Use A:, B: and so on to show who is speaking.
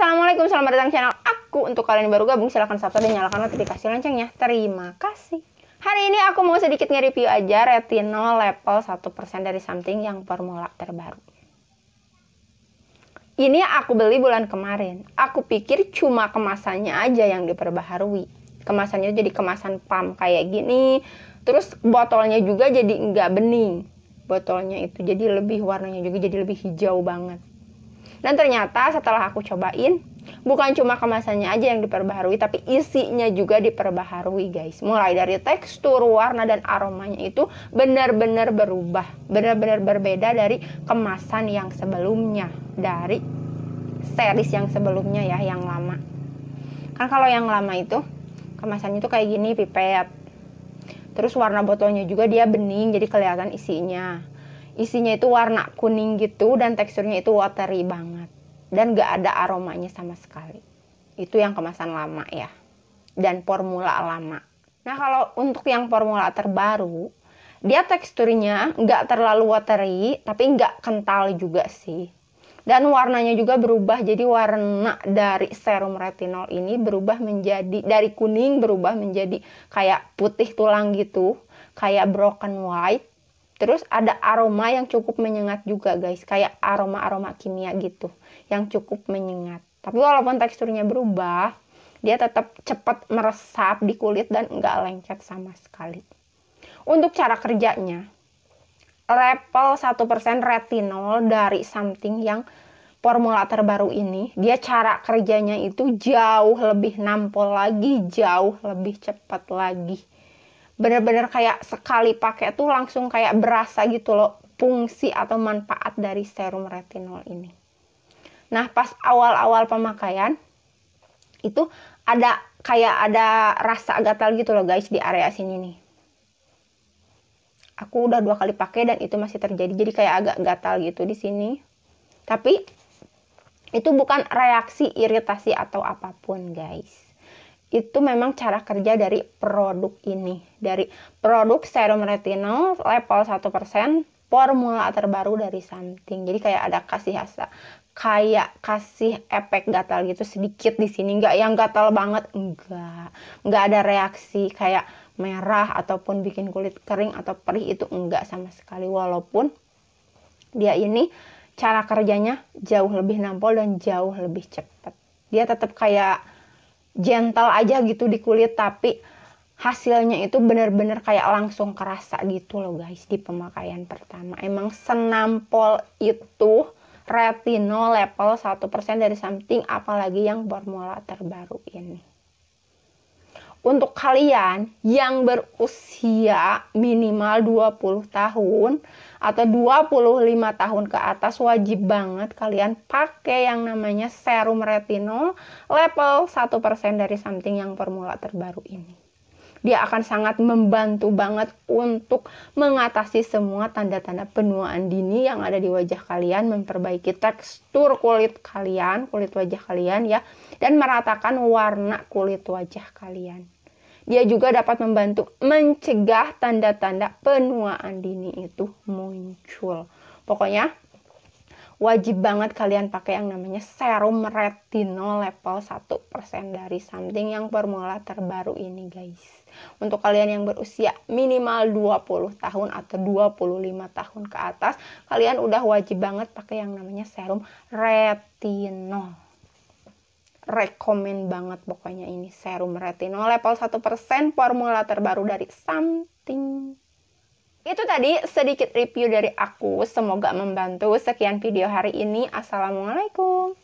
A: assalamualaikum, selamat datang channel aku. Untuk kalian yang baru gabung, silahkan subscribe dan nyalakan notifikasi loncengnya. Terima kasih. Hari ini aku mau sedikit nge-review aja retinol level 1% dari something yang formula terbaru. Ini aku beli bulan kemarin. Aku pikir cuma kemasannya aja yang diperbaharui. Kemasannya jadi kemasan pam kayak gini. Terus botolnya juga jadi nggak bening. Botolnya itu jadi lebih warnanya juga jadi lebih hijau banget dan ternyata setelah aku cobain, bukan cuma kemasannya aja yang diperbaharui, tapi isinya juga diperbaharui guys. Mulai dari tekstur, warna, dan aromanya itu benar-benar berubah. Benar-benar berbeda dari kemasan yang sebelumnya. Dari series yang sebelumnya ya, yang lama. Kan kalau yang lama itu, kemasannya itu kayak gini, pipet. Terus warna botolnya juga dia bening, jadi kelihatan isinya isinya itu warna kuning gitu dan teksturnya itu watery banget dan gak ada aromanya sama sekali itu yang kemasan lama ya dan formula lama nah kalau untuk yang formula terbaru dia teksturnya gak terlalu watery tapi gak kental juga sih dan warnanya juga berubah jadi warna dari serum retinol ini berubah menjadi dari kuning berubah menjadi kayak putih tulang gitu kayak broken white Terus ada aroma yang cukup menyengat juga guys, kayak aroma-aroma kimia gitu yang cukup menyengat. Tapi walaupun teksturnya berubah, dia tetap cepat meresap di kulit dan nggak lengket sama sekali. Untuk cara kerjanya, level 1% retinol dari something yang formula terbaru ini, dia cara kerjanya itu jauh lebih nampol lagi, jauh lebih cepat lagi bener-bener kayak sekali pakai tuh langsung kayak berasa gitu loh fungsi atau manfaat dari serum retinol ini. Nah pas awal-awal pemakaian itu ada kayak ada rasa gatal gitu loh guys di area sini nih. Aku udah dua kali pakai dan itu masih terjadi jadi kayak agak gatal gitu di sini. Tapi itu bukan reaksi iritasi atau apapun guys itu memang cara kerja dari produk ini. Dari produk serum retinol level 1% formula terbaru dari something. Jadi kayak ada kasih asa, kayak kasih efek gatal gitu sedikit di sini. Nggak yang gatal banget, enggak. Nggak ada reaksi kayak merah ataupun bikin kulit kering atau perih itu enggak sama sekali. Walaupun dia ini cara kerjanya jauh lebih nampol dan jauh lebih cepat. Dia tetap kayak gentle aja gitu di kulit tapi hasilnya itu bener-bener kayak langsung kerasa gitu loh guys di pemakaian pertama emang senampol itu retinol level 1% dari something apalagi yang formula terbaru ini untuk kalian yang berusia minimal 20 tahun atau 25 tahun ke atas wajib banget kalian pakai yang namanya serum retinol level 1% dari something yang formula terbaru ini. Dia akan sangat membantu banget untuk mengatasi semua tanda-tanda penuaan dini yang ada di wajah kalian, memperbaiki tekstur kulit kalian, kulit wajah kalian ya, dan meratakan warna kulit wajah kalian. Dia juga dapat membantu mencegah tanda-tanda penuaan dini itu muncul. Pokoknya wajib banget kalian pakai yang namanya serum retinol level 1% dari something yang formula terbaru ini guys. Untuk kalian yang berusia minimal 20 tahun atau 25 tahun ke atas, kalian udah wajib banget pakai yang namanya serum retinol. Rekomend banget pokoknya ini serum retinol level 1% formula terbaru dari Something. Itu tadi sedikit review dari aku, semoga membantu. Sekian video hari ini. Assalamualaikum.